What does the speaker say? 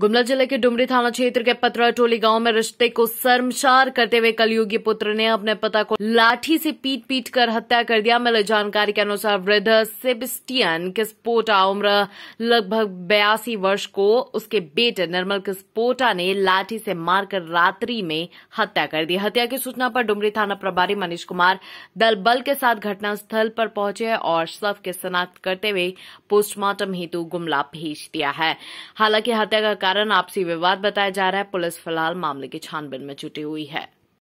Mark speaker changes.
Speaker 1: गुमला जिले के डुमरी थाना क्षेत्र के पतरा टोली गांव में रिश्ते को शर्मसार करते हुए कलयुगी पुत्र ने अपने पिता को लाठी से पीट पीट कर हत्या कर दिया मिले जानकारी के अनुसार वृद्ध सेबेस्टियन किस्पोटा उम्र लगभग बयासी वर्ष को उसके बेटे निर्मल किस्पोटा ने लाठी से मारकर रात्रि में हत्या कर दी हत्या की सूचना पर डुमरी थाना प्रभारी मनीष कुमार दल बल के साथ घटनास्थल पर पहुंचे और शव के शनाख्त करते हुए पोस्टमार्टम हेतु गुमला भेज दिया है हालांकि हत्या का कारण आपसी विवाद बताया जा रहा है पुलिस फिलहाल मामले की छानबीन में जुटी हुई है